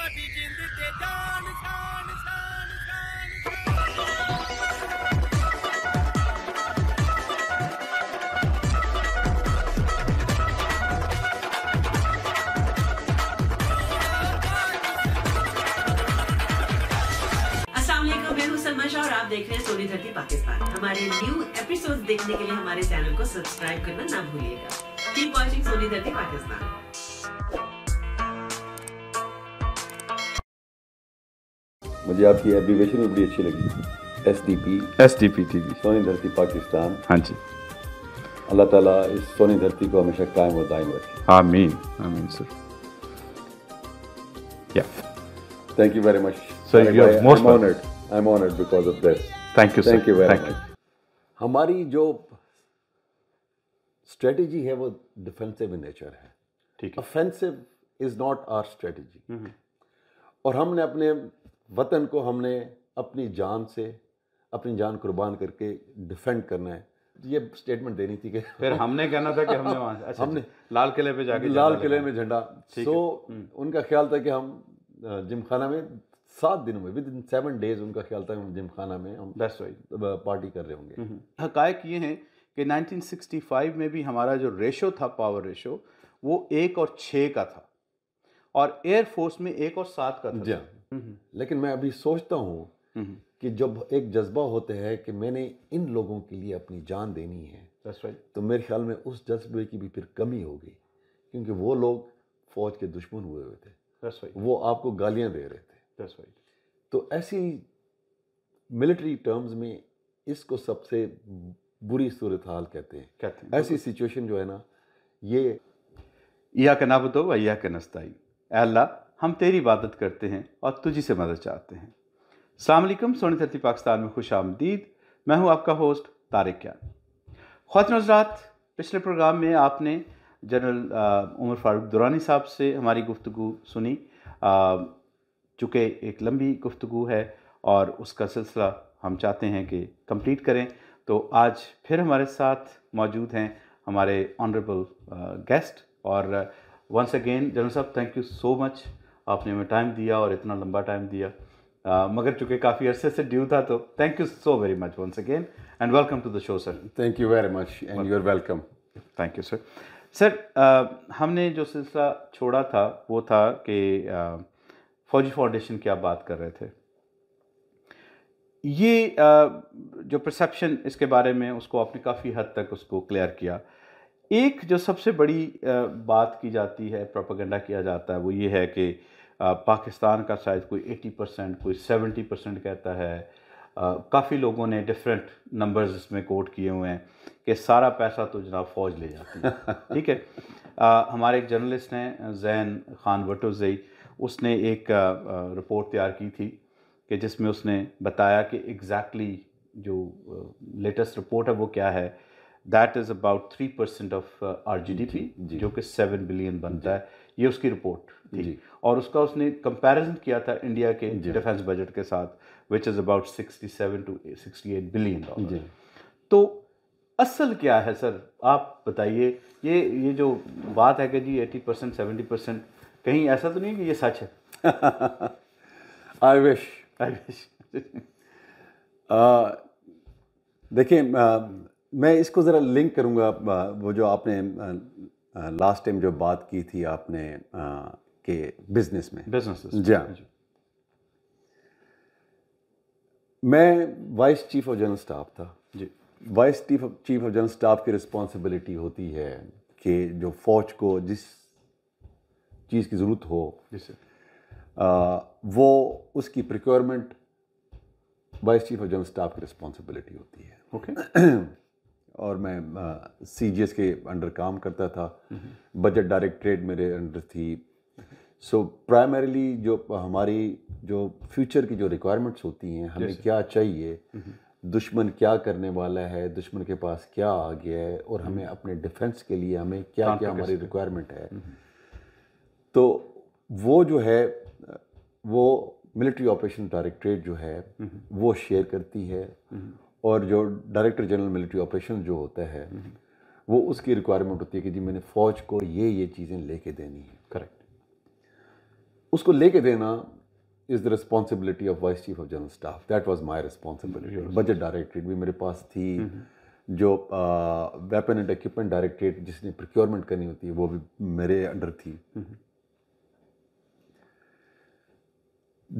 ਸਾਡੀ ਜਿੰਦ आप देख रहे हैं सोनी धरती पाकिस्तान हमारे न्यू एपिसोड देखने के लिए हमारे चैनल को सब्सक्राइब करना ना भूलिएगा कीप वॉचिंग सोनी धरती पाकिस्तान मुझे आपकी एब्रीवेशन भी बड़ी अच्छी लगी S D P S D P T V Sohni Dharti Pakistan हाँ जी अल्लाह ताला इस सोनी धरती को हमेशा कायम और दायम रखे आमीन आमीन सर या thank you very much sir you are most honoured I am honoured because of this thank you sir thank you very much हमारी जो स्ट्रेटजी है वो डिफेंसिव इन नेचर है ठीक है offensive is not our strategy और हमने अपने वतन को हमने अपनी जान से अपनी जान कुर्बान करके डिफेंड करना है तो ये स्टेटमेंट देनी थी कि फिर हमने कहना था कि हमने वहाँ अच्छा हमने लाल किले पे जाके लाल किले में झंडा सो हम्म। उनका ख्याल था कि हम जिम खाना में सात दिनों में विद इन सेवन डेज उनका ख्याल था हम जिम खाना में हम पार्टी कर रहे होंगे हम्म, हम्म। हक ये हैं कि 1965 में भी हमारा जो रेशो था पावर रेशो वो एक और छः का था और एयरफोर्स में एक और सात का था हाँ। हम्म। लेकिन मैं अभी सोचता हूँ हम्म। कि जब एक जज्बा होता है कि मैंने इन लोगों के लिए अपनी जान देनी है right. तो मेरे ख्याल में उस जज्बे की भी फिर कमी होगी क्योंकि वो लोग फौज के दुश्मन हुए हुए थे right. वो आपको गालियाँ दे रहे थे right. तो ऐसी मिलिट्री टर्म्स में इसको सबसे बुरी सूरत हाल कहते हैं कहते हैं ऐसी सिचुएशन जो है ना ये या के व या नस्ताई अल्लाह हम तेरी इबादत करते हैं और तुझी से मदद चाहते हैं अलैक्म सोनी धरती पाकिस्तान में खुश आमदीद मैं हूँ आपका होस्ट तारिक क्यान खातिन हजरात पिछले प्रोग्राम में आपने जनरल उमर फारूक दुरानी साहब से हमारी गुफ्तु सुनी चूँकि एक लंबी गुफ्तु है और उसका सिलसिला हम चाहते हैं कि कंप्लीट करें तो आज फिर हमारे साथ मौजूद हैं हमारे ऑनरेबल गेस्ट और वंस अगेन जनरल साहब थैंक यू सो मच आपने हमें टाइम दिया और इतना लंबा टाइम दिया आ, मगर चूँकि काफ़ी अरसे से ड्यू था तो thank you so very much once again and welcome to the show sir thank you very much and you are welcome thank you sir sir हमने जो सिलसिला छोड़ा था वो था कि फौजी फाउंडेशन की आप बात कर रहे थे ये आ, जो परसेप्शन इसके बारे में उसको आपने काफ़ी हद तक उसको क्लियर किया एक जो सबसे बड़ी आ, बात की जाती है प्रोपागेंडा किया जाता है वो ये है कि पाकिस्तान का शायद कोई 80 परसेंट कोई 70 परसेंट कहता है काफ़ी लोगों ने डिफरेंट नंबर्स इसमें कोट किए हुए हैं कि सारा पैसा तो जनाब फ़ौज ले जाती है ठीक है हमारे एक जर्नलिस्ट हैं जैन खान वटोजई उसने एक रिपोर्ट तैयार की थी कि जिसमें उसने बताया कि एग्जैक्टली exactly जो लेटेस्ट रिपोर्ट है वो क्या है that is about three percent of our G D P जो कि सेवन बिलियन बनता है ये उसकी रिपोर्ट थी और उसका उसने कंपेरिजन किया था इंडिया के डिफेंस बजट के साथ which is about sixty seven to sixty eight billion तो असल क्या है सर आप बताइए ये ये जो बात है कि जी एटी परसेंट सेवेंटी परसेंट कहीं ऐसा तो नहीं कि ये सच है आई विश आई विश देखिए मैं इसको ज़रा लिंक करूँगा वो जो आपने लास्ट टाइम जो बात की थी आपने के बिजनेस में बिजनेस जी हाँ मैं vice chief of general staff था जी vice chief chief of general staff की रिस्पॉन्सिबिलिटी होती है कि जो फौज को जिस चीज़ की ज़रूरत हो आ, वो उसकी procurement vice chief of general staff की रिस्पॉन्सिबिलिटी होती है ओके okay. और मैं सी जी एस के अंडर काम करता था बजट डायरेक्टरेट मेरे अंडर थी सो so, प्राइमरीली जो हमारी जो फ्यूचर की जो रिक्वायरमेंट्स होती हैं हमें क्या चाहिए mm-hmm. दुश्मन क्या करने वाला है दुश्मन के पास क्या आ गया है और हमें mm-hmm. अपने डिफेंस के लिए हमें क्या क्या हमारी रिक्वायरमेंट है mm-hmm. तो वो जो है वो मिलिट्री ऑपरेशन डायरेक्टरेट जो है वो शेयर करती है और जो डायरेक्टर जनरल मिलिट्री ऑपरेशन जो होता है वो उसकी रिक्वायरमेंट होती है कि जी मैंने फ़ौज को ये ये चीज़ें लेके देनी है करेक्ट उसको लेके देना is the responsibility of vice chief of general staff that was my responsibility budget directorate भी मेरे पास थी mm-hmm. जो वेपन एंड इक्विपमेंट डायरेक्टरेट जिसने प्रिक्योरमेंट करनी होती है वो भी मेरे अंडर थी mm-hmm.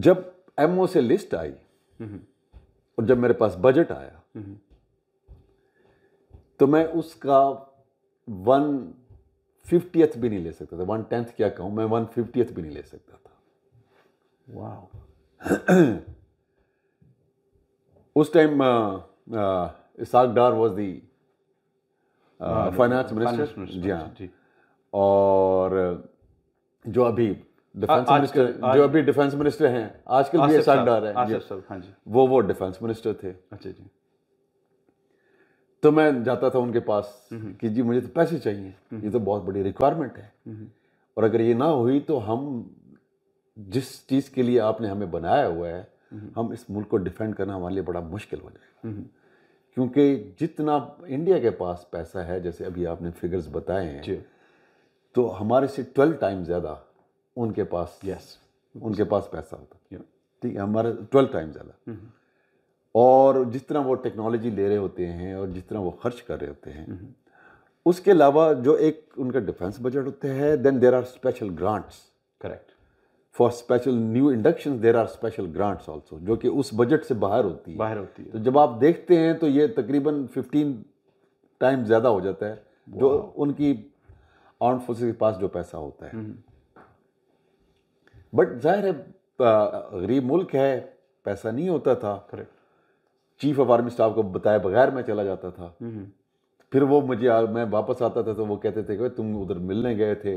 जब एमओ से लिस्ट आई mm-hmm. और जब मेरे पास बजट आया हम्म। तो मैं उसका वन फिफ्टियथ भी नहीं ले सकता था वन टेंथ क्या कहूं मैं वन फिफ्टियथ भी नहीं ले सकता था वाह उस time Ishaq Dar was the finance minister जी हाँ और uh, जो अभी डिफेंस मिनिस्टर जो अभी डिफेंस मिनिस्टर हैं आजकल भी ऐसा डर है वो वो डिफेंस मिनिस्टर थे अच्छा जी तो मैं जाता था उनके पास हम्म। कि जी मुझे तो पैसे चाहिए हम्म। ये तो बहुत बड़ी रिक्वायरमेंट है हम्म। और अगर ये ना हुई तो हम जिस चीज़ के लिए आपने हमें बनाया हुआ है हम इस मुल्क को डिफेंड करना हमारे लिए बड़ा मुश्किल हो जाएगा क्योंकि जितना इंडिया के पास पैसा है जैसे अभी आपने फिगर्स बताए हैं तो हमारे से ट्वेल्व टाइम ज़्यादा उनके पास यस yes. उनके पास पैसा होता ठीक है हमारा ट्वेल्व टाइम ज़्यादा और जिस तरह वो टेक्नोलॉजी ले रहे होते हैं और जिस तरह वो खर्च कर रहे होते हैं mm-hmm. उसके अलावा जो एक उनका डिफेंस बजट होता है then there are special grants correct for special new induction there are special grants also जो कि उस बजट से बाहर होती है बाहर होती है तो जब आप देखते हैं तो ये तकरीबन फिफ्टीन टाइम ज़्यादा हो जाता है जो उनकी आर्म फोर्सेज के पास जो पैसा होता है mm-hmm. बट जाहिर है गरीब मुल्क है पैसा नहीं होता था correct chief of army staff को बताए बगैर मैं चला जाता था हम्म। फिर वो मुझे आ, मैं वापस आता था तो वो कहते थे कि तुम उधर मिलने गए थे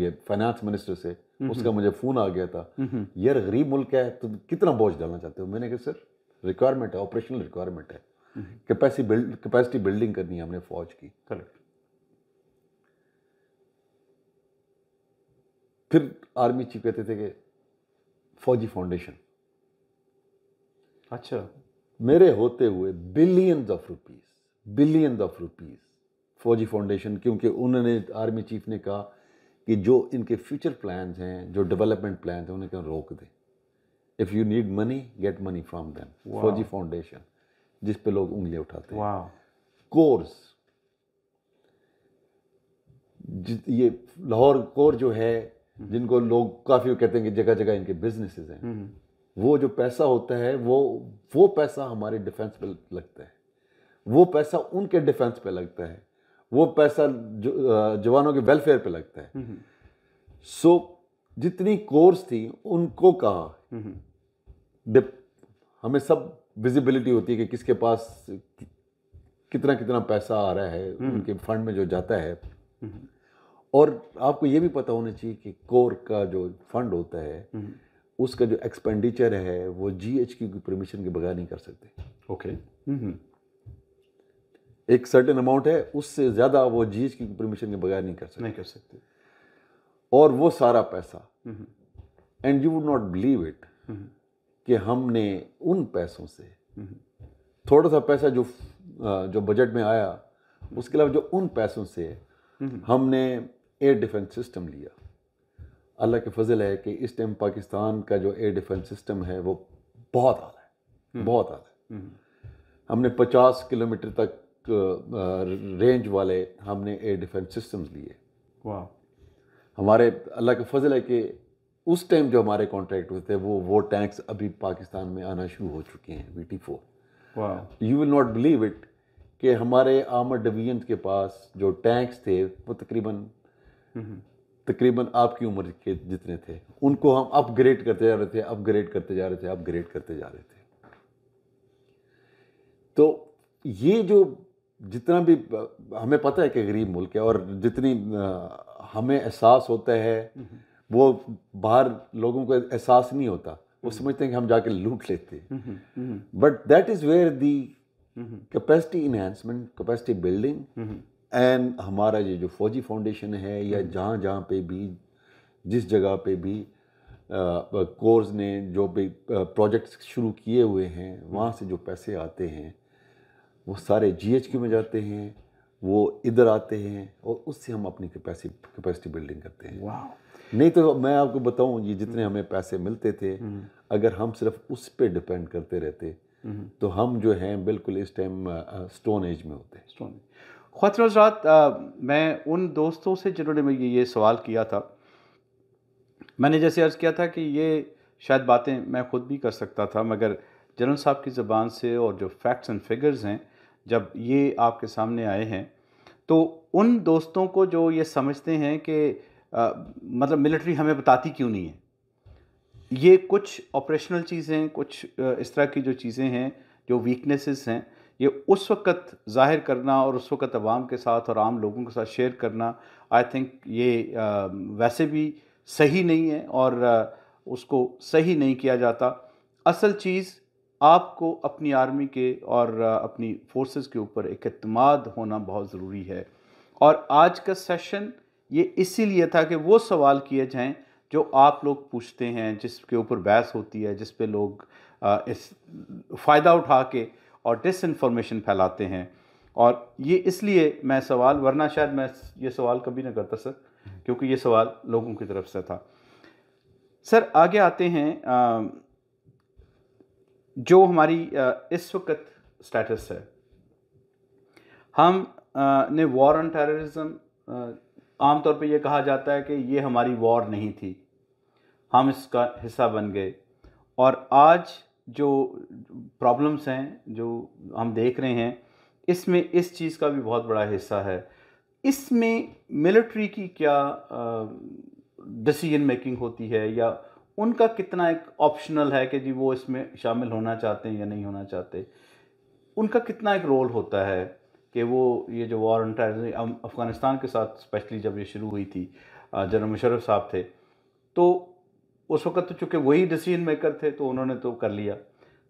ये फाइनेंस मिनिस्टर से हम्म। उसका मुझे फ़ोन आ गया था हम्म। यार गरीब मुल्क है तुम तो कितना बोझ डालना चाहते हो मैंने कहा सर रिक्वायरमेंट है ऑपरेशनल रिक्वायरमेंट है कैपेसिटी बिल्ड कैपेसिटी बिल्डिंग करनी है हमने फ़ौज की करेक्ट फिर आर्मी चीफ कहते थे कि फौजी फाउंडेशन अच्छा मेरे होते हुए billions of rupees billions of rupees Fauji Foundation क्योंकि उन्होंने आर्मी चीफ ने कहा कि जो इनके फ्यूचर प्लान हैं जो डेवलपमेंट प्लान हैं उन्हें क्यों रोक दें if you need money get money from them Fauji Foundation जिस पे लोग उंगलियां उठाते हैं कोर्स ये लाहौर कोर जो है हम्म। जिनको लोग काफ़ी कहते हैं कि जगह जगह इनके बिजनेस हैं हम्म। वो जो पैसा होता है वो वो पैसा हमारे डिफेंस पे लगता है वो पैसा उनके डिफेंस पे लगता है वो पैसा जवानों के वेलफेयर पे लगता है सो हम्म। so, जितनी कोर्स थी उनको कहा हमें सब विजिबिलिटी होती है कि किसके पास कितना कितना पैसा आ रहा है उनके फंड में जो जाता है और आपको ये भी पता होना चाहिए कि कोर का जो फंड होता है हम्म। उसका जो एक्सपेंडिचर है वो जीएचक्यू की परमिशन के बगैर नहीं कर सकते ओके okay. हम्म। एक सर्टेन अमाउंट है उससे ज़्यादा वो जीएचक्यू की परमिशन के बगैर नहीं कर सकते नहीं कर सकते और वो सारा पैसा and you would not believe it कि हमने उन पैसों से हम्म। थोड़ा सा पैसा जो जो बजट में आया उसके अलावा जो उन पैसों से हमने एयर डिफेंस सिस्टम लिया अल्लाह के फजल है कि इस टाइम पाकिस्तान का जो एयर डिफेंस सिस्टम है वो बहुत आला है हम्म। बहुत आला है हम्म। हमने 50 किलोमीटर तक रेंज वाले हमने एयर डिफेंस सिस्टम्स लिए हमारे अल्लाह के फजल है कि उस टाइम जो हमारे कॉन्ट्रैक्ट हुए थे वो वो टैंक्स अभी पाकिस्तान में आना शुरू हो चुके हैं V T four you will not believe it कि हमारे आमर डिवीजन के पास जो टैंक्स थे वो तकरीबन हम्म। तकरीबन आपकी उम्र के जितने थे उनको हम अपग्रेड करते जा रहे थे अपग्रेड करते जा रहे थे अपग्रेड करते जा रहे थे तो ये जो जितना भी हमें पता है कि गरीब मुल्क है और जितनी हमें एहसास होता है हम्म। वो बाहर लोगों को एहसास नहीं होता वो हम्म। समझते हैं कि हम जाके लूट लेते हैं but that is where the capacity enhancement capacity building and हमारा ये जो फौजी फाउंडेशन है या हम्म। जहाँ जहाँ पे भी जिस जगह पे भी कोर्स ने जो भी प्रोजेक्ट्स शुरू किए हुए हैं वहाँ हम्म। से जो पैसे आते हैं वो सारे जीएचक्यू में जाते हैं वो इधर आते हैं और उससे हम अपनी कैपेसिटी बिल्डिंग करते हैं नहीं तो मैं आपको बताऊं ये जितने हम्म। हमें पैसे मिलते थे अगर हम सिर्फ उस पर डिपेंड करते रहते तो हम जो हैं बिल्कुल इस टाइम स्टोन एज में होते हैं स्टोन ख़वात हजरात मैं उन दोस्तों से जिन्होंने मुझे ये सवाल किया था मैंने जैसे अर्ज़ किया था कि ये शायद बातें मैं ख़ुद भी कर सकता था मगर जनरल साहब की ज़बान से और जो फैक्ट्स एंड फिगर्स हैं जब ये आपके सामने आए हैं तो उन दोस्तों को जो ये समझते हैं कि आ, मतलब मिलिट्री हमें बताती क्यों नहीं है ये कुछ ऑपरेशनल चीज़ें कुछ इस तरह की जो चीज़ें हैं जो वीकनेसेस हैं ये उस वक्त ज़ाहिर करना और उस वक्त आवाम के साथ और आम लोगों के साथ शेयर करना आई थिंक ये वैसे भी सही नहीं है और उसको सही नहीं किया जाता असल चीज़ आपको अपनी आर्मी के और अपनी फोर्सेस के ऊपर एक अतमाद होना बहुत ज़रूरी है और आज का सेशन ये इसीलिए था कि वो सवाल किए जाएं जो आप लोग पूछते हैं जिसके ऊपर बहस होती है जिस पे लोग इस फ़ायदा उठा के और डिसइंफॉर्मेशन फैलाते हैं और ये इसलिए मैं सवाल वरना शायद मैं ये सवाल कभी ना करता सर क्योंकि ये सवाल लोगों की तरफ से था सर आगे आते हैं जो हमारी इस वक्त स्टेटस है हम ने वॉर ऑन टेररिज्म आमतौर पे ये कहा जाता है कि ये हमारी वॉर नहीं थी हम इसका हिस्सा बन गए और आज जो प्रॉब्लम्स हैं जो हम देख रहे हैं इसमें इस चीज़ का भी बहुत बड़ा हिस्सा है इसमें मिलिट्री की क्या डिसीजन मेकिंग होती है या उनका कितना एक ऑप्शनल है कि जी वो इसमें शामिल होना चाहते हैं या नहीं होना चाहते उनका कितना एक रोल होता है कि वो ये जो वॉर ऑन अफ़गानिस्तान के साथ स्पेशली जब ये शुरू हुई थी जनरल मुशरफ साहब थे तो उस वक्त तो चूँकि वही डिसीजन मेकर थे तो उन्होंने तो कर लिया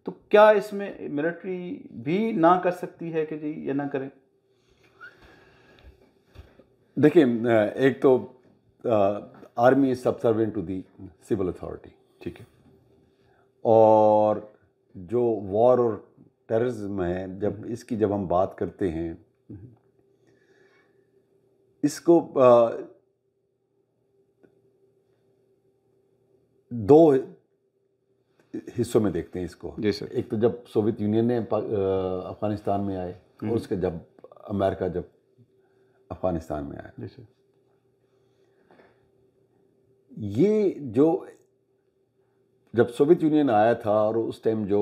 तो क्या इसमें मिलिट्री भी ना कर सकती है कि जी ये ना करें देखिए एक तो army is subservient to the civil authority ठीक है और जो वॉर और टेररिज्म है जब हम्म। इसकी जब हम बात करते हैं हम्म। इसको आ, दो हिस्सों में देखते हैं इसको जी सर एक तो जब सोवियत यूनियन ने अफगानिस्तान में आए हम्म। और उसके जब अमेरिका जब अफगानिस्तान में आया जी सर ये जो जब सोवियत यूनियन आया था और उस टाइम जो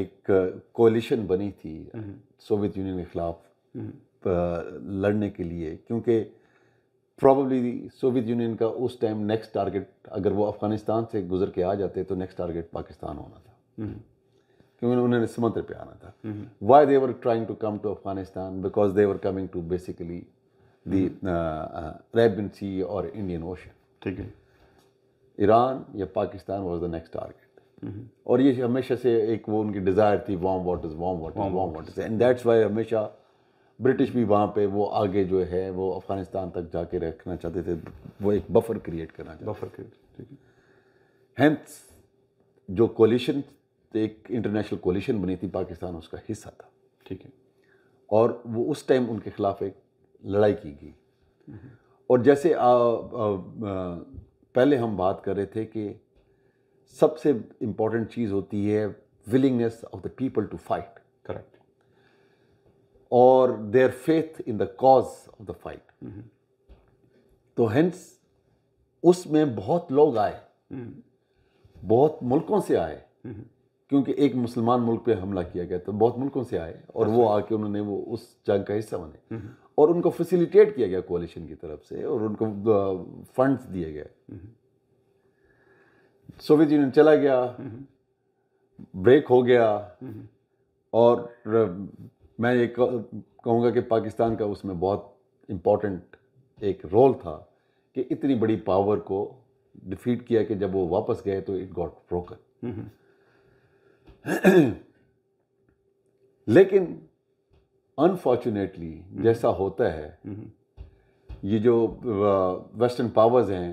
एक कोलिशन बनी थी हम्म। सोवियत यूनियन के ख़िलाफ़ हम्म। लड़ने के लिए क्योंकि प्रॉब्ली सोवियत यूनियन का उस टाइम नेक्स्ट टारगेट अगर वो अफ़गानिस्तान से गुजर के आ जाते तो नेक्स्ट टारगेट पाकिस्तान होना था हम्म। क्योंकि उन्होंने समंदर पे आना था why they're trying to come to Afghanistan because they're coming to basically Arabian sea और इंडियन ओशन ठीक है ईरान या Pakistan was the next target और ये हमेशा से एक वो उनकी डिज़ायर थी warm waters warm waters warm waters and that's why हमेशा ब्रिटिश भी वहाँ पे वो आगे जो है वो अफ़गानिस्तान तक जाके रखना चाहते थे वो एक बफर क्रिएट करना चाहते बफर क्रिएट ठीक है जो कोलिशन एक इंटरनेशनल कोलिशन बनी थी पाकिस्तान उसका हिस्सा था ठीक है और वो उस टाइम उनके ख़िलाफ़ एक लड़ाई की गई और जैसे आ, आ, आ, पहले हम बात कर रहे थे कि सबसे इम्पोर्टेंट चीज़ होती है willingness of the people to fight correct or their faith in the cause of the fight. तो hence उसमें बहुत लोग आए बहुत मुल्कों से आए क्योंकि एक मुसलमान मुल्क पे हमला किया गया तो बहुत मुल्कों से आए और वो अच्छा। आके उन्होंने वो उस जंग का हिस्सा बने और उनको फैसिलिटेट किया गया कोलिशन की तरफ से और उनको फंड्स दिए गए सोवियत यूनियन चला गया ब्रेक हो गया और मैं ये कहूँगा कि पाकिस्तान का उसमें बहुत इम्पॉर्टेंट एक रोल था कि इतनी बड़ी पावर को डिफीट किया कि जब वो वापस गए तो इट गॉट ब्रोकन लेकिन अनफॉर्चुनेटली हम्म। जैसा होता है हम्म। ये जो वेस्टर्न पावर्स हैं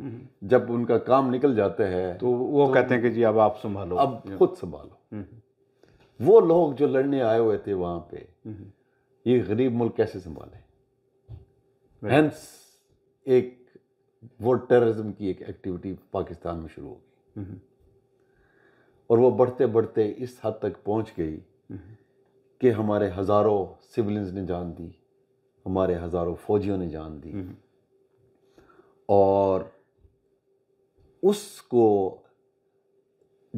हम्म। जब उनका काम निकल जाता है तो वो तो कहते हैं कि जी अब आप संभालो अब खुद संभालो वो लोग जो लड़ने आए हुए थे वहां पे ये गरीब मुल्क कैसे संभाले हेंस एक वो टेररिज्म की एक एक्टिविटी पाकिस्तान में शुरू हो गई mm-hmm. और वो बढ़ते बढ़ते इस हद तक पहुंच गई mm-hmm. कि हमारे हज़ारों सिविलियंस ने जान दी हमारे हज़ारों फौजियों ने जान दी mm-hmm. और उसको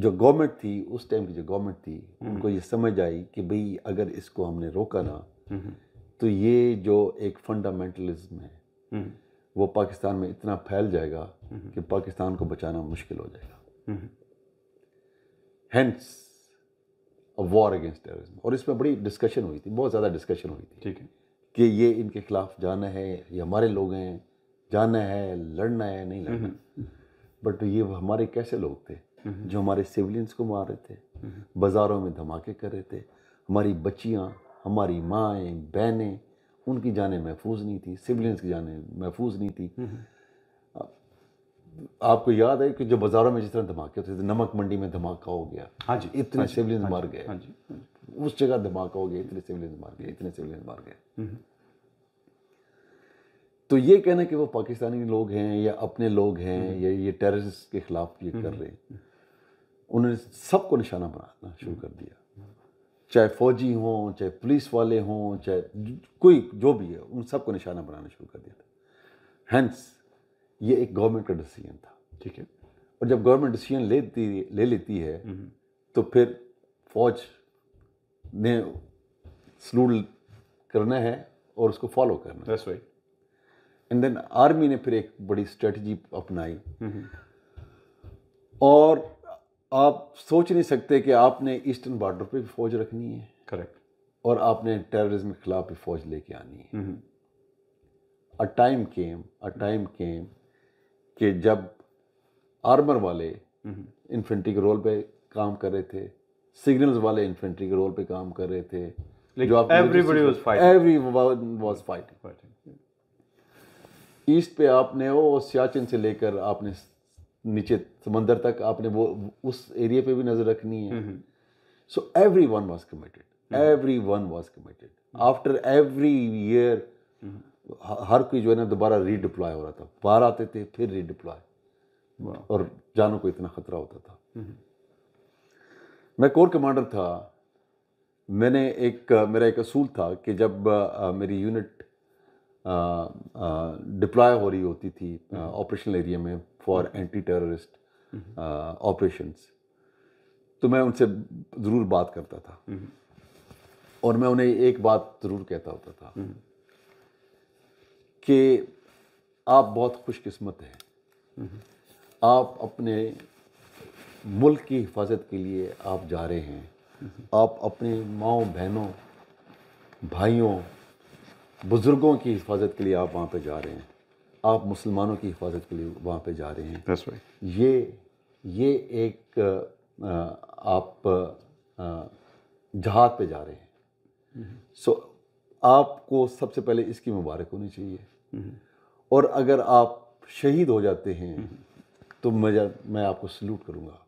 जो गवर्नमेंट थी उस टाइम की जो गवर्नमेंट थी हम्म। उनको ये समझ आई कि भई अगर इसको हमने रोका ना हम्म। तो ये जो एक फंडामेंटलिज्म है हम्म। वो पाकिस्तान में इतना फैल जाएगा कि पाकिस्तान को बचाना मुश्किल हो जाएगा अ वॉर अगेंस्ट टेररिज्म और इसमें बड़ी डिस्कशन हुई थी बहुत ज़्यादा डिस्कशन हुई थी ठीक है कि ये इनके खिलाफ जाना है ये हमारे लोग हैं जाना है लड़ना है नहीं लड़ना बट ये हमारे कैसे लोग थे जो हमारे सिविलियंस को मार रहे थे बाज़ारों में धमाके कर रहे थे हमारी बच्चियाँ हमारी माएँ बहनें उनकी जानें महफूज नहीं थी सिविलियंस की जानें महफूज नहीं थी आपको याद है कि जो बाज़ारों में जिस तरह धमाके होते थे नमक मंडी में धमाका हो गया हाँ जी इतने सिविलियंस हाँ हाँ मार गए हाँ उस जगह धमाका हो गया इतने सिविलियंस मार गए इतने सिविलियंस मार गए तो ये कहना कि वो पाकिस्तानी लोग हैं या अपने लोग हैं हम्म। या ये टेररिस्ट के खिलाफ ये कर हम्म। रहे हैं उन्होंने सबको निशाना बनाना शुरू कर दिया चाहे फौजी हों चाहे पुलिस वाले हों चाहे कोई जो भी है उन सबको निशाना बनाना शुरू कर दिया था हैंस ये एक गवर्नमेंट का डिसीजन था ठीक है और जब गवर्नमेंट डिसीजन लेती ले लेती है हम्म, हम्म। तो फिर फौज ने सलूट करना है और उसको फॉलो करना That's right. And then army ने फिर एक बड़ी स्ट्रेटजी अपनाई हम्म, और आप सोच नहीं सकते कि आपने ईस्टर्न बॉर्डर पे भी फौज रखनी है करेक्ट और आपने टेररिज्म के खिलाफ भी फौज लेके आनी है a time came a time came कि जब आर्मर वाले इन्फेंट्री mm-hmm. के रोल पे काम कर रहे थे सिग्नल्स वाले इन्फेंट्री के रोल पे काम कर रहे थे ईस्ट पे आपने वो सियाचिन से लेकर आपने नीचे समंदर तक आपने वो उस एरिया पे भी नज़र रखनी है so everyone was committed everyone was committed after every year हर कोई जो है ना दोबारा रीडिप्लॉय हो रहा था बाहर आते थे फिर रीडिप्लॉय और जानों को इतना ख़तरा होता था हम्म, हम्म। मैं कोर कमांडर था मैंने एक मेरा एक असूल था कि जब आ, मेरी यूनिट डिप्लॉय हो रही होती थी ऑपरेशनल हम्म। एरिया में फॉर एंटी टेररिस्ट ऑपरेशंस तो मैं उनसे ज़रूर बात करता था mm-hmm. और मैं उन्हें एक बात ज़रूर कहता होता था mm-hmm. कि आप बहुत खुशकिस्मत हैं mm-hmm. आप अपने मुल्क की हिफाजत के लिए आप जा रहे हैं आप अपने माओ बहनों भाइयों बुज़ुर्गों की हिफाजत के लिए आप वहाँ पे जा रहे हैं आप मुसलमानों की हिफाजत के लिए वहाँ पे जा रहे हैं right. ये ये एक आप जहाज पे जा रहे हैं सो mm -hmm. so, आपको सबसे पहले इसकी मुबारक होनी चाहिए mm -hmm. और अगर आप शहीद हो जाते हैं mm -hmm. तो मैं मैं आपको सल्यूट करूँगा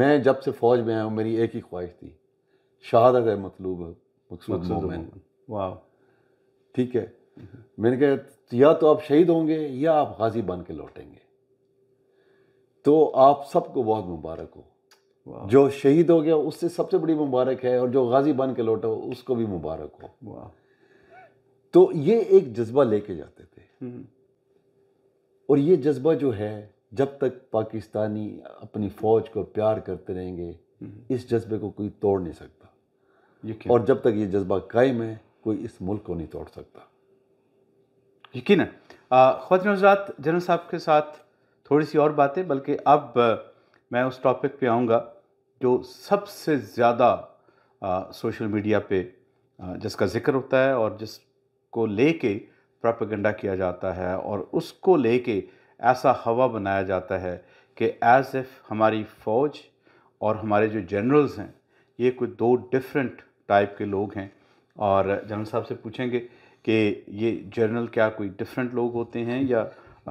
मैं जब से फ़ौज में आया हूँ मेरी एक ही ख्वाहिश थी शहादत है मतलूब मकसूद ठीक है मैंने कहा या तो आप शहीद होंगे या आप गाजी बन के लौटेंगे तो आप सबको बहुत मुबारक हो जो शहीद हो गया उससे सबसे बड़ी मुबारक है और जो गाजी बन के लौटा हो उसको भी मुबारक हो तो ये एक जज्बा लेके जाते थे हम्म। और ये जज्बा जो है जब तक पाकिस्तानी अपनी फ़ौज को प्यार करते रहेंगे हम्म। इस जज्बे को कोई तोड़ नहीं सकता और जब तक ये जज्बा कायम है कोई इस मुल्क को नहीं तोड़ सकता यकीन ख़्वान हजरात जनरल साहब के साथ थोड़ी सी और बातें बल्कि अब मैं उस टॉपिक पे आऊँगा जो सबसे ज़्यादा सोशल मीडिया पे जिसका ज़िक्र होता है और जिसको कर प्रोपेगेंडा किया जाता है और उसको ले के ऐसा हवा बनाया जाता है कि एज़ इफ़ हमारी फ़ौज और हमारे जो जनरल्स हैं ये कोई दो डिफरेंट टाइप के लोग हैं और जनरल साहब से पूछेंगे कि ये जनरल क्या कोई डिफरेंट लोग होते हैं या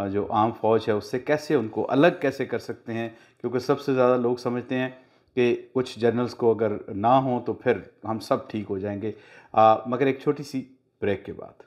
जो आम फौज है उससे कैसे उनको अलग कैसे कर सकते हैं क्योंकि सबसे ज़्यादा लोग समझते हैं कि कुछ जर्नल्स को अगर ना हो तो फिर हम सब ठीक हो जाएंगे आ, मगर एक छोटी सी ब्रेक के बाद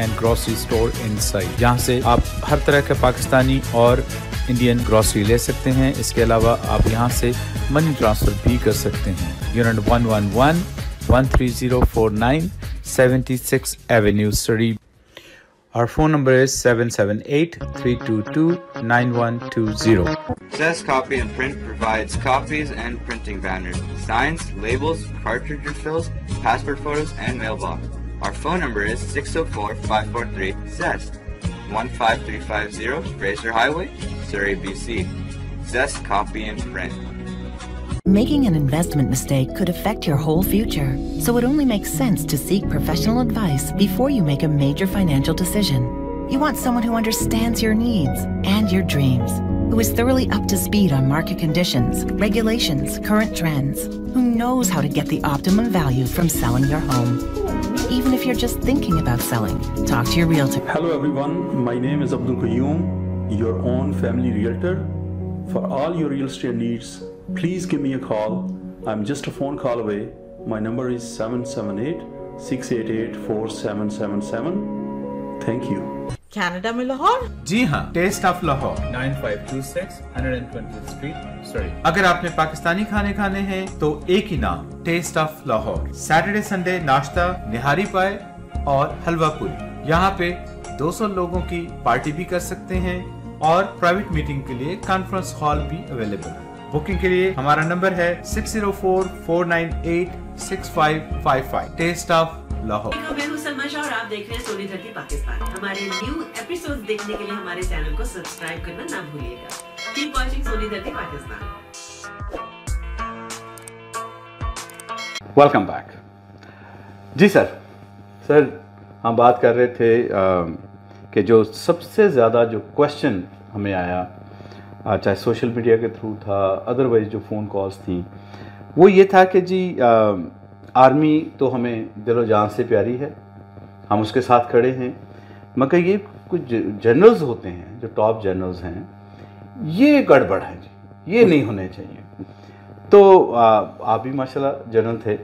and grocery store inside जहाँ से आप हर तरह के पाकिस्तानी और इंडियन ग्रोसरी ले सकते हैं इसके अलावा आप यहाँ से मनी ट्रांसफर भी कर सकते हैं unit one one one one three zero four nine seventy six avenue सरीब और फोन नंबर है seven seven eight three two two nine one two zero Success Copy and Print provides copies and printing banners, signs, labels, cartridge refills, passport photos, and mailboxes. Our phone number is 604-543-ZEST, 15350 Fraser Highway, Surrey, BC. Zest Copy and Print. Making an investment mistake could affect your whole future, so it only makes sense to seek professional advice before you make a major financial decision. You want someone who understands your needs and your dreams who is thoroughly up to speed on market conditions, regulations, current trends, who knows how to get the optimum value from selling your home. Even if you're just thinking about selling, talk to your realtor. Hello everyone, my name is Abdul Qayyum, your own family realtor. For all your real estate needs, please give me a call. I'm just a phone call away. My number is 778 688 4777. Thank you. Canada में लाहौर जी हाँ taste of Lahore 9526 120th street sorry अगर आपने पाकिस्तानी खाने खाने हैं तो एक ही नाम taste of Lahore Saturday Sunday नाश्ता निहारी पाए और हलवा पूरी यहाँ पे 200 लोगों की पार्टी भी कर सकते हैं और प्राइवेट मीटिंग के लिए कॉन्फ्रेंस हॉल भी अवेलेबल है बुकिंग के लिए हमारा नंबर है six zero four four nine eight six five five five taste of Lahore शाह और आप देख रहे हैं सोनी धरती पाकिस्तान हमारे न्यू एपिसोड देखने के लिए हमारे चैनल को सब्सक्राइब करना ना भूलिएगा keep watching Sohni Dharti Pakistan welcome back जी सर सर हम बात कर रहे थे कि जो सबसे ज़्यादा जो क्वेश्चन हमें आया चाहे सोशल मीडिया के थ्रू था अदरवाइज जो फ़ोन कॉल्स थी वो ये था कि जी आ, आर्मी तो हमें दिलो जान से प्यारी है हम उसके साथ खड़े हैं मगर ये कुछ जनरल्स होते हैं जो टॉप जनरल्स हैं ये गड़बड़ है जी ये नहीं होने चाहिए तो आ, आप भी माशाल्लाह जनरल थे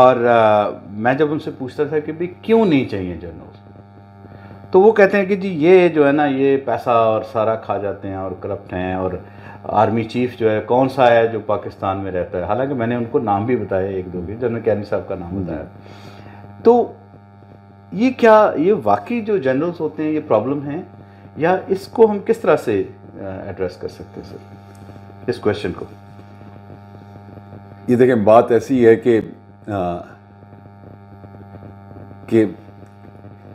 और आ, मैं जब उनसे पूछता था कि भाई क्यों नहीं चाहिए जनरल्स तो वो कहते हैं कि जी ये जो है ना ये पैसा और सारा खा जाते हैं और करप्ट हैं और आर्मी चीफ जो है कौन सा है जो पाकिस्तान में रहता है हालांकि मैंने उनको नाम भी बताया एक दो के जनरल कैनी साहब का नाम बताया तो ये क्या ये वाकई जो जनरल्स होते हैं ये प्रॉब्लम है या इसको हम किस तरह से एड्रेस कर सकते हैं सर इस क्वेश्चन को ये देखें बात ऐसी है कि कि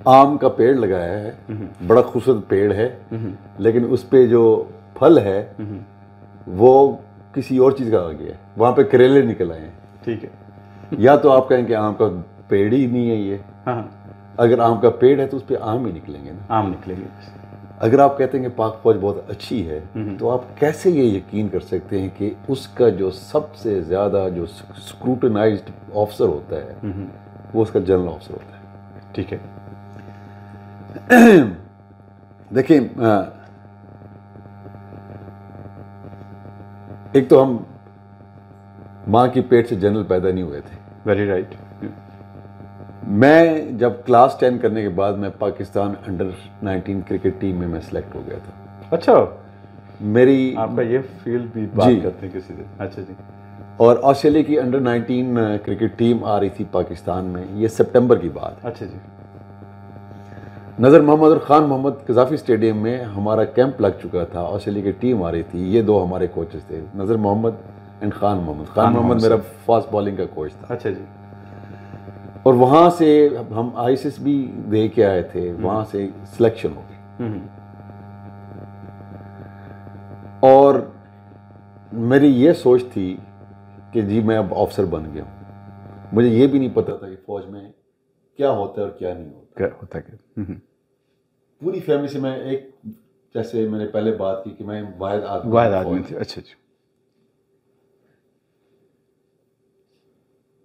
आम का पेड़ लगाया है हम्म। बड़ा खूबसूरत पेड़ है हम्म। लेकिन उस पे जो फल है हम्म। वो किसी और चीज़ का आ गया है वहाँ पे करेले निकल आए हैं ठीक है या तो आप कहें कि आम का पेड़ ही नहीं है ये हाँ।, हाँ। अगर आम का पेड़ है तो उस पर आम ही निकलेंगे ना आम निकलेंगे अगर आप कहते हैं कि पाक फौज बहुत अच्छी है हम्म। तो आप कैसे ये यकीन कर सकते हैं कि उसका जो सबसे ज़्यादा जो स्क्रूटनाइज ऑफिसर होता है हम्म। वो उसका जनरल ऑफिसर होता है ठीक है देखिए एक तो हम माँ की पेट से जनरल पैदा नहीं हुए थे वेरी राइट right. मैं जब क्लास टेन करने के बाद मैं Pakistan under nineteen cricket team में मैं सिलेक्ट हो गया था अच्छा मेरी आपका ये फील्ड भी बात करते हैं किसी दिन अच्छा जी और ऑस्ट्रेलिया की अंडर 19 क्रिकेट टीम आ रही थी पाकिस्तान में ये सितंबर की बात अच्छा जी नज़र मोहम्मद और ख़ान मोहम्मद कजाफी स्टेडियम में हमारा कैंप लग चुका था ऑस्ट्रेलिया की टीम आ रही थी ये दो हमारे कोचेस थे नज़र मोहम्मद एंड ख़ान मोहम्मद ख़ान मोहम्मद मेरा फास्ट बॉलिंग का कोच था अच्छा जी और वहाँ से हम एस भी दे के आए थे हम्म। वहाँ से सिलेक्शन हो गई हम्म। और मेरी ये सोच थी कि जी मैं अब ऑफिसर बन गया हूँ मुझे ये भी नहीं पता था कि फौज में क्या होता है और क्या नहीं होता क्या होता क्या हम्म। पूरी फैमिली से मैं एक जैसे मैंने पहले बात की कि मैं वायद आदमी वायद आदमी थे अच्छा अच्छा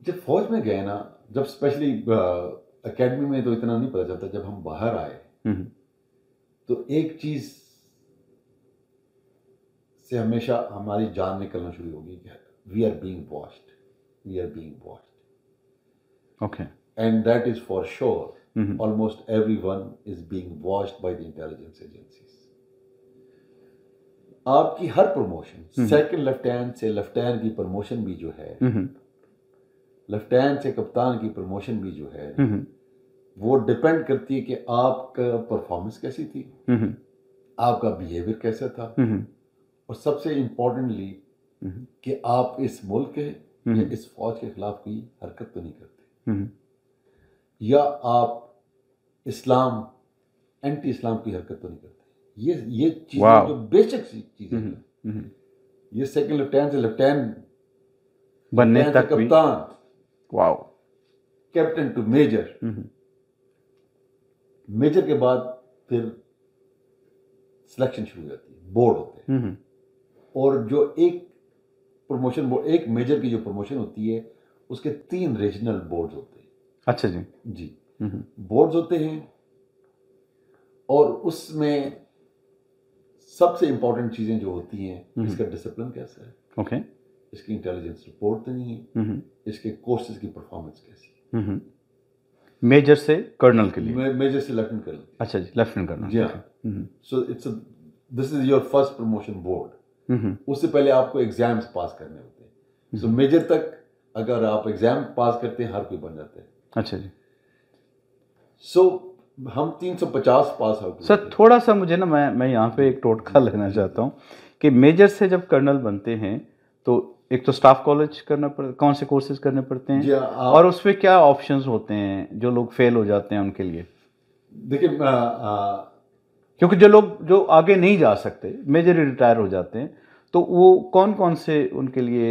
जब फौज में गए ना जब स्पेशली एकेडमी uh, में तो इतना नहीं पता चलता जब हम बाहर आए हम्म। तो एक चीज से हमेशा हमारी जान निकलना शुरू होगी we are being washed we are being washed okay and that is for sure almost everyone is being washed by the intelligence agency आपकी हर प्रमोशन सेकंड लेफ्टिनेंट से लेफ्टिनेंट की प्रमोशन भी जो है mm-hmm. लेफ्टिनेंट से कप्तान की प्रमोशन भी जो है हम्म, हम्म। वो डिपेंड करती है कि आपका परफॉर्मेंस कैसी थी हम्म, आपका बिहेवियर कैसा था और सबसे इम्पोर्टेंटली कि आप इस मुल्क के या इस फौज के खिलाफ कोई हरकत तो नहीं करते या आप इस्लाम एंटी इस्लाम की हरकत तो नहीं करते ये ये चीज़ जो बेशक चीज़ें हैं ये सेकंड लेफ्टिनेंट से लेफ्टिनेंट बनने तक कप्तान wow captain to major major के बाद फिर सिलेक्शन शुरू हो जाती है बोर्ड होते हैं mm-hmm. और जो एक प्रमोशन बोर्ड एक मेजर की जो प्रमोशन होती है उसके तीन रीजनल बोर्ड होते हैं अच्छा जी जी बोर्ड mm-hmm. होते हैं और उसमें सबसे इंपॉर्टेंट चीज़ें जो होती हैं mm-hmm. इसका डिसिप्लिन कैसा है ओके okay. इसकी इंटेलिजेंस रिपोर्ट नहीं है इसके कोर्सेज की परफॉर्मेंस कैसी है मेजर से कर्नल के लिए मेजर से लेफ्टिनेंट कर्नल अच्छा जी लेफ्टिनेंट कर्नल जी हाँ so it's this is your first promotion board उससे पहले आपको एग्जाम्स पास करने होते हैं सो मेजर तक अगर आप एग्जाम पास करते हैं हर कोई बन जाते हैं अच्छा जी सो so, हम 350 पास आउट सर थोड़ा सा मुझे ना मैं मैं यहाँ पे एक टोटका लेना चाहता हूँ कि मेजर से जब कर्नल बनते हैं तो एक तो स्टाफ कॉलेज करना पड़ता कौन से कोर्सेज करने पड़ते हैं और उस पर क्या ऑप्शन होते हैं जो लोग फेल हो जाते हैं उनके लिए देखिए क्योंकि जो लोग जो आगे नहीं जा सकते मेजर रिटायर हो जाते हैं तो वो कौन कौन से उनके लिए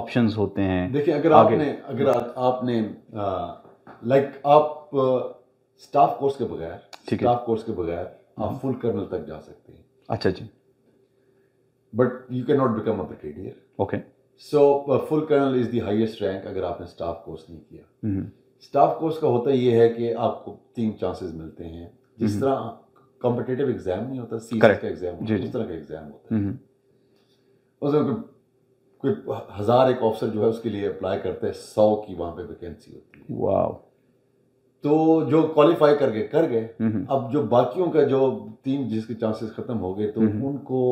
ऑप्शंस होते हैं देखिए अगर आपने अगर आ, आपने लाइक आप स्टाफ कोर्स के बगैर स्टाफ कोर्स के बगैर आप फुल हम्म। कर्नल तक जा सकते हैं अच्छा जी but you can not become a brigadier okay so full colonel is the highest rank अगर आपने स्टाफ कोर्स नहीं किया स्टाफ हम्म। कोर्स का होता ये है कि आपको तीन चांसेस मिलते हैं जिस हम्म। तरह कॉम्पिटेटिव एग्जाम नहीं होता सी का एग्जाम जिस तरह का एग्जाम होता है हम्म। उसमें कोई हज़ार एक ऑफिसर जो है उसके लिए अप्लाई करते हैं सौ की वहाँ पे वैकेंसी होती है वाह तो जो क्वालिफाई करके कर गए अब जो बाकियों का जो तीन जिसके चांसेस ख़त्म हो गए तो उनको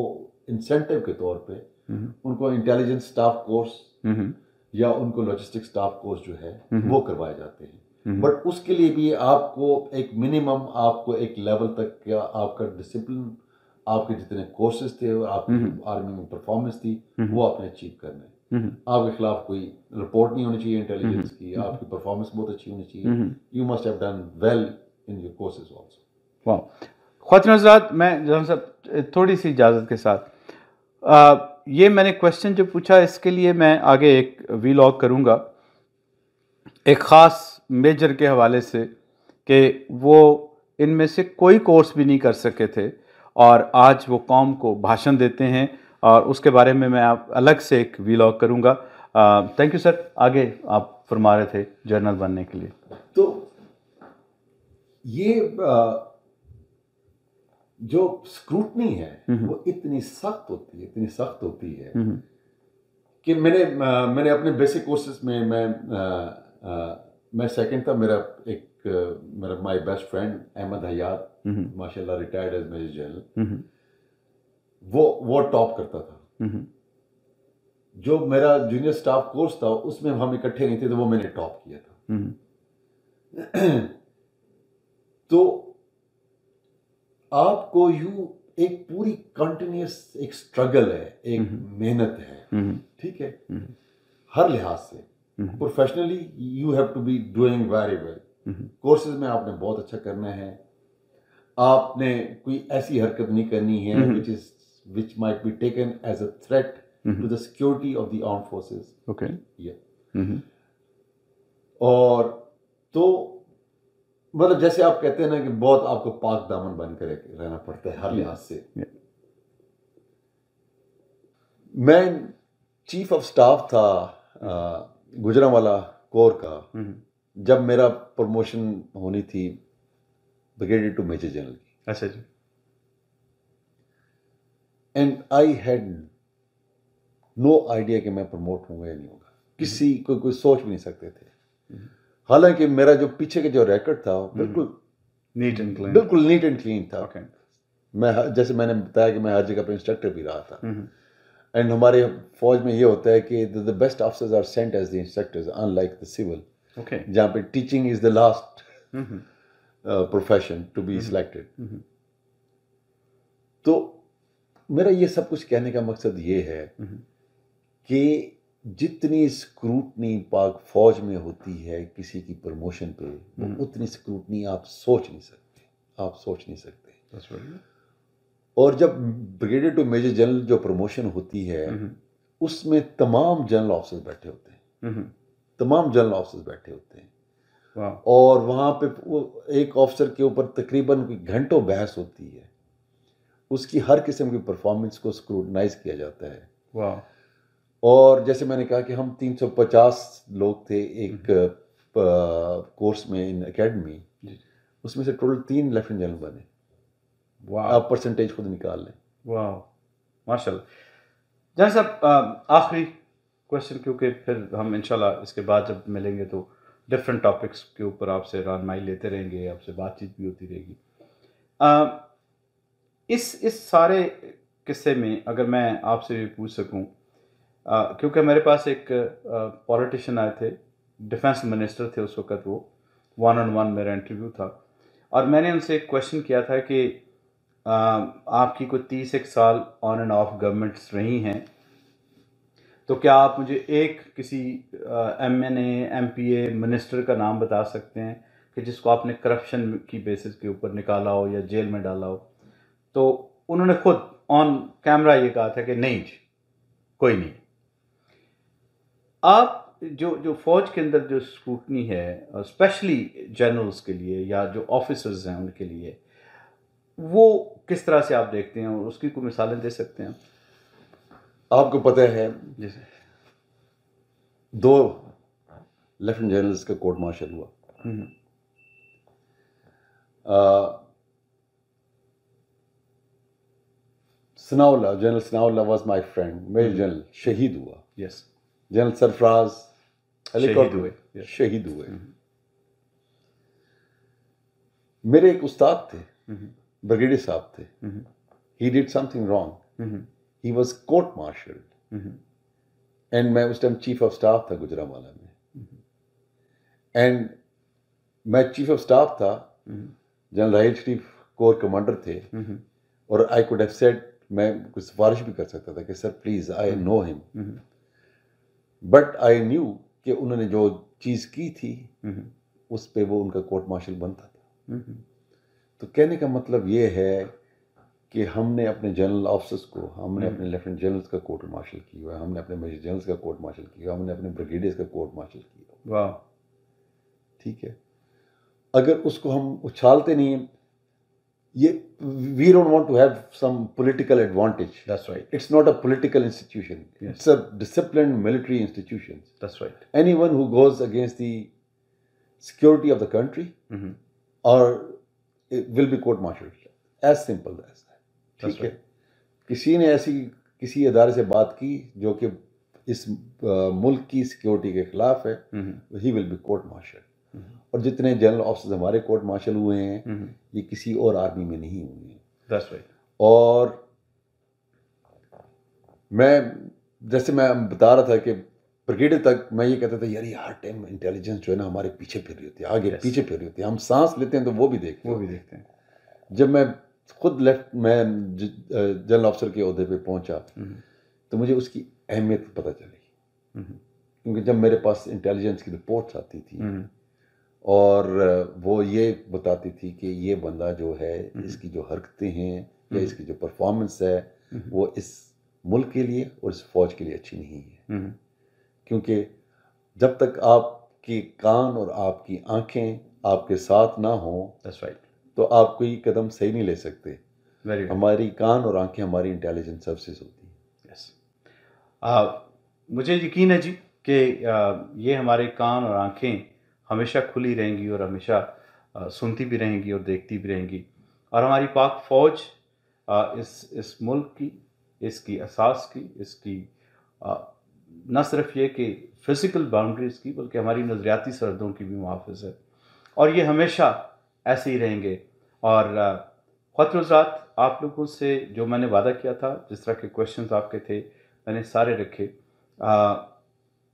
इंसेंटिव के तौर पर Mm-hmm. उनको इंटेलिजेंस स्टाफ कोर्स या उनको लॉजिस्टिक स्टाफ कोर्स जो है mm-hmm. वो करवाए जाते हैं बट mm-hmm. उसके लिए भी आपको एक मिनिमम आपको एक लेवल तक का आपका डिसिप्लिन आपके जितने कोर्सेज थे और आपकी आर्मी में परफॉर्मेंस थी वो आपने अचीव करना है आपके खिलाफ कोई रिपोर्ट नहीं होनी चाहिए इंटेलिजेंस की आपकी परफॉर्मेंस बहुत अच्छी होनी चाहिए you must have done well in your courses also वाह ख्वातिन मैं जनाब साहब थोड़ी सी इजाज़त के साथ ये मैंने क्वेश्चन जो पूछा इसके लिए मैं आगे एक वीलॉग करूँगा एक ख़ास मेजर के हवाले से कि वो इनमें से कोई कोर्स भी नहीं कर सके थे और आज वो कॉम को भाषण देते हैं और उसके बारे में मैं आप अलग से एक वीलॉग करूँगा थैंक यू सर आगे आप फरमा रहे थे जर्नल बनने के लिए तो ये आ... जो स्क्रूटनी है वो इतनी सख्त होती है इतनी सख्त होती है कि मैंने मैंने अपने बेसिक कोर्सेज में मैं आ, आ, मैं सेकंड था मेरा एक मेरा my best friend Ahmed Hayat माशाल्लाह रिटायर्ड एज मेजर जनरल वो वो टॉप करता था जो मेरा जूनियर स्टाफ कोर्स था उसमें हम इकट्ठे नहीं थे तो वो मैंने टॉप किया था तो आपको यू एक पूरी कंटिन्यूस एक स्ट्रगल है एक मेहनत है ठीक है हर लिहाज से professionally you have to be doing very well courses में आपने बहुत अच्छा करना है आपने कोई ऐसी हरकत नहीं करनी है which is which might be taken as a threat to the security of the arm forces okay और तो मतलब जैसे आप कहते हैं ना कि बहुत आपको पाक दामन बन कर रहना पड़ता है हर लिहाज से मैं चीफ ऑफ स्टाफ था गुजरा वाला कोर का mm-hmm. जब मेरा प्रमोशन होनी थी ब्रिगेडियर टू मेजर जनरल की अच्छा जी and I had no idea कि मैं प्रमोट होऊंगा या नहीं होगा mm-hmm. किसी को कोई सोच भी नहीं सकते थे mm-hmm. हालांकि मेरा जो पीछे का जो रैकेट था हम्म। बिल्कुल नीट एंड क्लीन बिल्कुल नीट एंड क्लीन था okay. मैं जैसे मैंने बताया कि मैं हर जगह पर इंस्ट्रक्टर भी रहा था एंड हम्म। हमारे फौज में ये होता है कि the best officers are sent as the instructors unlike the civil okay जहाँ पे teaching is the last profession to be selected तो मेरा ये सब कुछ कहने का मकसद ये है हम्म। कि जितनी स्क्रूटनी पाक फौज में होती है किसी की प्रमोशन पे वो हम्म। उतनी स्क्रूटनी आप सोच नहीं सकते आप सोच नहीं सकते और जब ब्रिगेडियर टू मेजर जनरल जो प्रमोशन होती है हम्म। उसमें तमाम जनरल ऑफिसर बैठे होते हैं हम्म। तमाम जनरल ऑफिसर बैठे होते हैं और वहाँ पे एक ऑफिसर के ऊपर तकरीबन घंटों बहस होती है उसकी हर किस्म की परफॉर्मेंस को स्क्रूटनाइज किया जाता है और जैसे मैंने कहा कि हम 350 लोग थे एक हम्म। कोर्स में इन एकेडमी उसमें से टोटल तीन लेफ्टिनेंट जनरल बने आप परसेंटेज खुद निकाल लें वाह माशा जहाँ साहब आखिरी क्वेश्चन क्योंकि फिर हम इनशाला इसके बाद जब मिलेंगे तो डिफरेंट टॉपिक्स के ऊपर आपसे रानमाई लेते रहेंगे आपसे बातचीत भी होती रहेगी इस इस सारे किस्से में अगर मैं आपसे भी पूछ सकूं क्योंकि मेरे पास एक पॉलिटिशियन आए थे डिफेंस मिनिस्टर थे उस वक़्त वो वन ऑन वन मेरा इंटरव्यू था और मैंने उनसे एक क्वेश्चन किया था कि आ, आपकी कोई तीस एक साल ऑन एंड ऑफ गवर्नमेंट्स रही हैं तो क्या आप मुझे एक किसी M N M P A minister का नाम बता सकते हैं कि जिसको आपने करप्शन की बेसिस के ऊपर निकाला हो या जेल में डाला हो तो उन्होंने खुद ऑन कैमरा ये कहा था कि नहीं जी कोई नहीं आप जो जो फौज के अंदर जो स्कूटनी है स्पेशली जनरल्स के लिए या जो ऑफिसर्स हैं उनके लिए वो किस तरह से आप देखते हैं और उसकी कोई मिसालें दे सकते हैं आपको पता है जैसे दो लेफ्टिनेंट जनरल्स का कोर्ट मार्शल हुआ Sanaullah general Sanaullah was my friend major general शहीद हुआ yes yes. General Sarfaraz helicopter हुए शहीद हुए मेरे एक उस्ताद थे mm-hmm. ब्रिगेडियर साहब थे he did something wrong he was court martial and मैं उस टाइम चीफ ऑफ स्टाफ था गुजरावाला में एंड mm-hmm. मैं चीफ ऑफ स्टाफ था general Raheel Sharif corps commander थे mm-hmm. और आई कुड हैव सेड मैं कुछ सिफारिश भी कर सकता था कि sir please I know him but I knew कि उन्होंने जो चीज़ की थी हम्म। उस पर वो उनका कोर्ट मार्शल बनता था हम्म। तो कहने का मतलब ये है कि हमने अपने जनरल ऑफिसर्स को हमने हम्म। अपने लेफ्टिनेंट जनरल्स का कोर्ट मार्शल किया हुआ हमने अपने मेजर जनरल्स का कोर्ट मार्शल किया हमने अपने ब्रिगेडियर्स का कोर्ट मार्शल किया वाह ठीक है अगर उसको हम उछालते नहीं ये we don't want to have some political advantage that's right it's not a political institution it's a discipline military institution that's right anyone who goes against the security of the country और will be court martial as simple as ठीक है किसी ने ऐसी किसी अदारे से बात की जो कि इस मुल्क की सिक्योरिटी के खिलाफ है he will be court martial और जितने जनरल ऑफिसर हमारे कोर्ट मार्शल हुए हैं हम्म, हम्म। ये किसी और आर्मी में नहीं हुए हैं right. और मैं जैसे मैं बता रहा था कि ब्रिगेडियर तक मैं ये कहता था यार ये हर टाइम इंटेलिजेंस जो है ना हमारे पीछे फिर रही होती है आगे yes. पीछे फिर रही होती है हम सांस लेते हैं तो वो भी देखते वो भी देखते हैं जब मैं खुद लेफ्ट मैं जनरल ऑफिसर के अहदे पे पहुंचा हम्म, तो मुझे उसकी अहमियत पता चली क्योंकि जब मेरे पास इंटेलिजेंस की रिपोर्ट्स आती थी और वो ये बताती थी कि ये बंदा जो है हम्म। इसकी जो हरकतें हैं या हम्म। इसकी जो परफॉर्मेंस है हम्म। वो इस मुल्क के लिए और इस फौज के लिए अच्छी नहीं है क्योंकि जब तक आपके कान और आपकी आंखें आपके साथ ना हो right. तो आप कोई कदम सही नहीं ले सकते right. हमारी कान और आंखें हमारी इंटेलिजेंस सर्विसेज होती हैं yes. मुझे यकीन है जी कि ये हमारे कान और आंखें हमेशा खुली रहेंगी और हमेशा सुनती भी रहेंगी और देखती भी रहेंगी और हमारी पाक फौज इस इस मुल्क की इसकी असास की इसकी न सिर्फ ये कि फ़िज़िकल बाउंड्रीज़ की बल्कि हमारी नज़रियाती सरहदों की भी मुहाफ़ है और ये हमेशा ऐसे ही रहेंगे और ख़तरजात आप लोगों से जो मैंने वादा किया था जिस तरह के क्वेश्चंस आपके थे मैंने सारे रखे आ,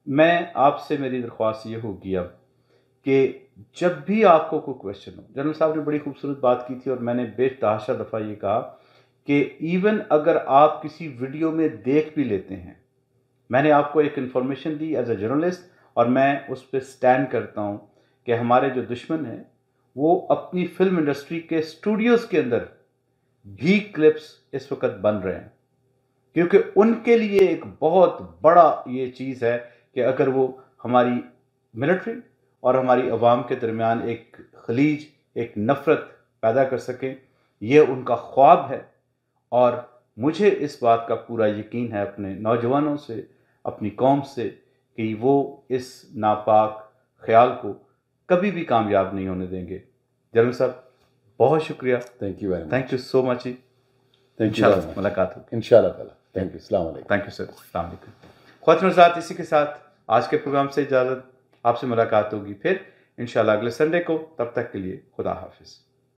मैं आपसे मेरी दरख्वास्त ये होगी अब कि जब भी आपको कोई क्वेश्चन हो जनरल साहब ने बड़ी खूबसूरत बात की थी और मैंने बेतहाशा दफ़ा ये कहा कि इवन अगर आप किसी वीडियो में देख भी लेते हैं मैंने आपको एक इन्फॉर्मेशन दी एज अ जर्नलिस्ट और मैं उस पर स्टैंड करता हूँ कि हमारे जो दुश्मन हैं वो अपनी फिल्म इंडस्ट्री के स्टूडियोज़ के अंदर भी क्लिप्स इस वक्त बन रहे हैं क्योंकि उनके लिए एक बहुत बड़ा ये चीज़ है कि अगर वो हमारी मिलिट्री और हमारी आवाम के दरमियान एक खलीज एक नफ़रत पैदा कर सकें यह उनका ख्वाब है और मुझे इस बात का पूरा यकीन है अपने नौजवानों से अपनी कौम से कि वो इस नापाक ख्याल को कभी भी कामयाब नहीं होने देंगे जरूर साहब बहुत शुक्रिया thank you thank you so much जी थैंक यू मुलाकात होगी इन थैंक यू सलाम थैंक यू सर सलाम खातन साथ इसी के साथ आज के प्रोग्राम से इजाज़त आपसे मुलाकात होगी फिर इन अगले संडे को तब तक के लिए खुदा हाफिज़